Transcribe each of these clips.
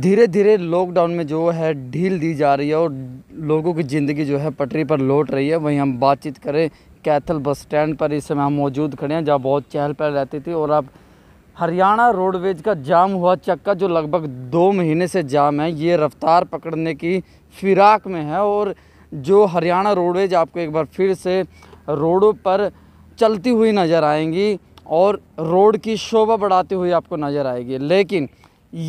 धीरे धीरे लॉकडाउन में जो है ढील दी जा रही है और लोगों की ज़िंदगी जो है पटरी पर लौट रही है वहीं हम बातचीत करें कैथल बस स्टैंड पर इस समय हम मौजूद खड़े हैं जहाँ बहुत चहल पहल रहती थी और अब हरियाणा रोडवेज का जाम हुआ चक्का जो लगभग दो महीने से जाम है ये रफ्तार पकड़ने की फिराक में है और जो हरियाणा रोडवेज आपको एक बार फिर से रोडों पर चलती हुई नज़र आएंगी और रोड की शोभा बढ़ाती हुई आपको नज़र आएगी लेकिन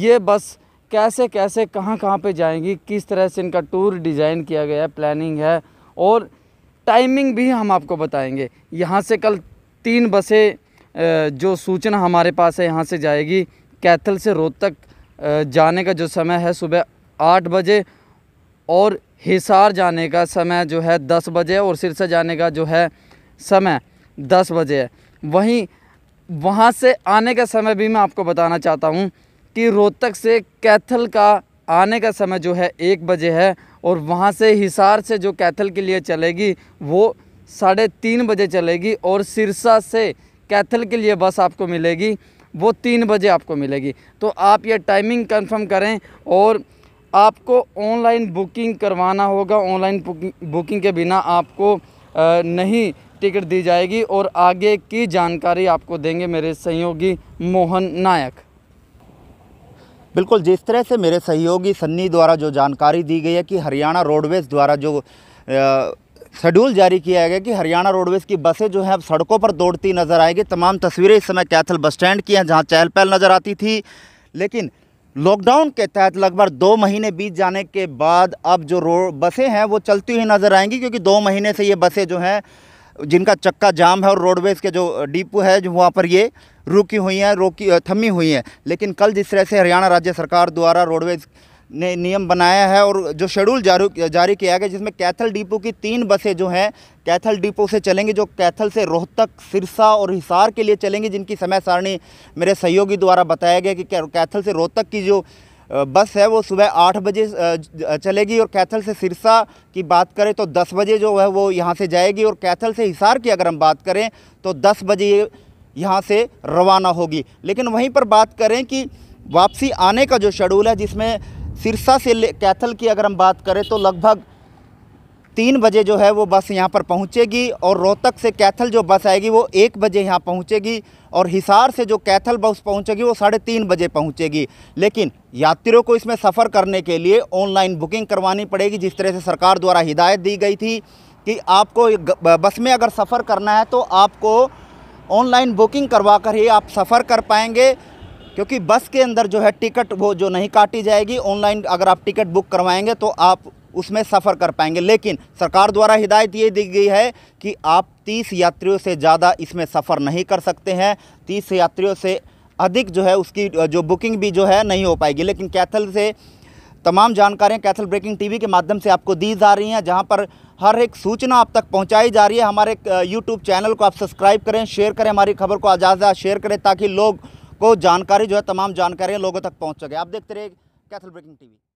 ये बस कैसे कैसे कहाँ कहाँ पे जाएंगी किस तरह से इनका टूर डिज़ाइन किया गया है प्लानिंग है और टाइमिंग भी हम आपको बताएंगे यहाँ से कल तीन बसें जो सूचना हमारे पास है यहाँ से जाएगी कैथल से रोहतक जाने का जो समय है सुबह आठ बजे और हिसार जाने का समय जो है दस बजे और सिरसा जाने का जो है समय दस बजे है वहीं वहाँ से आने का समय भी मैं आपको बताना चाहता हूँ कि रोहतक से कैथल का आने का समय जो है एक बजे है और वहाँ से हिसार से जो कैथल के लिए चलेगी वो साढ़े तीन बजे चलेगी और सिरसा से कैथल के लिए बस आपको मिलेगी वो तीन बजे आपको मिलेगी तो आप ये टाइमिंग कंफर्म करें और आपको ऑनलाइन बुकिंग करवाना होगा ऑनलाइन बुकिंग के बिना आपको नहीं टिकट दी जाएगी और आगे की जानकारी आपको देंगे मेरे सहयोगी मोहन नायक बिल्कुल जिस तरह से मेरे सहयोगी सन्नी द्वारा जो जानकारी दी गई है कि हरियाणा रोडवेज़ द्वारा जो शेड्यूल जारी किया गया कि हरियाणा रोडवेज़ की बसें जो हैं अब सड़कों पर दौड़ती नज़र आएगी तमाम तस्वीरें इस समय कैथल बस स्टैंड की हैं जहाँ चहल पहल नज़र आती थी लेकिन लॉकडाउन के तहत लगभग दो महीने बीत जाने के बाद अब जो रोड बसें हैं वो चलती हुई नज़र आएंगी क्योंकि दो महीने से ये बसें जो हैं जिनका चक्का जाम है और रोडवेज़ के जो डिपो है जो वहाँ पर ये रुकी हुई हैं रोकी थमी हुई हैं लेकिन कल जिस तरह से हरियाणा राज्य सरकार द्वारा रोडवेज़ ने नियम बनाया है और जो शेड्यूल जारी जारी किया गया जिसमें कैथल डिपो की तीन बसें जो हैं कैथल डिपो से चलेंगी जो कैथल से रोहतक सिरसा और हिसार के लिए चलेंगी जिनकी समय सारणी मेरे सहयोगी द्वारा बताया गया कि कैथल से रोहतक की जो बस है वो सुबह आठ बजे चलेगी और कैथल से सिरसा की बात करें तो दस बजे जो है वो यहाँ से जाएगी और कैथल से हिसार की अगर हम बात करें तो दस बजे यहाँ से रवाना होगी लेकिन वहीं पर बात करें कि वापसी आने का जो शेड्यूल है जिसमें सिरसा से कैथल की अगर हम बात करें तो लगभग तीन बजे जो है वो बस यहाँ पर पहुँचेगी और रोहतक से कैथल जो बस आएगी वो एक बजे यहाँ पहुँचेगी और हिसार से जो कैथल बस पहुँचेगी वो साढ़े तीन बजे पहुँचेगी लेकिन यात्रियों को इसमें सफ़र करने के लिए ऑनलाइन बुकिंग करवानी पड़ेगी जिस तरह से सरकार द्वारा हिदायत दी गई थी कि आपको बस में अगर सफ़र करना है तो आपको ऑनलाइन बुकिंग करवा कर ही आप सफ़र कर पाएंगे क्योंकि बस के अंदर जो है टिकट वो जो नहीं काटी जाएगी ऑनलाइन अगर आप टिकट बुक करवाएंगे तो आप उसमें सफ़र कर पाएंगे लेकिन सरकार द्वारा हिदायत ये दी गई है कि आप तीस यात्रियों से ज़्यादा इसमें सफ़र नहीं कर सकते हैं तीस यात्रियों से अधिक जो है उसकी जो बुकिंग भी जो है नहीं हो पाएगी लेकिन कैथल से तमाम जानकारियाँ कैथल ब्रेकिंग टीवी के माध्यम से आपको दी जा रही हैं जहाँ पर हर एक सूचना आप तक पहुँचाई जा रही है हमारे यूट्यूब चैनल को आप सब्सक्राइब करें शेयर करें हमारी खबर को आज़ादा शेयर करें ताकि लोग को जानकारी जो है तमाम जानकारियाँ लोगों तक पहुँच सके आप देखते रहिए कैथल ब्रेकिंग टीवी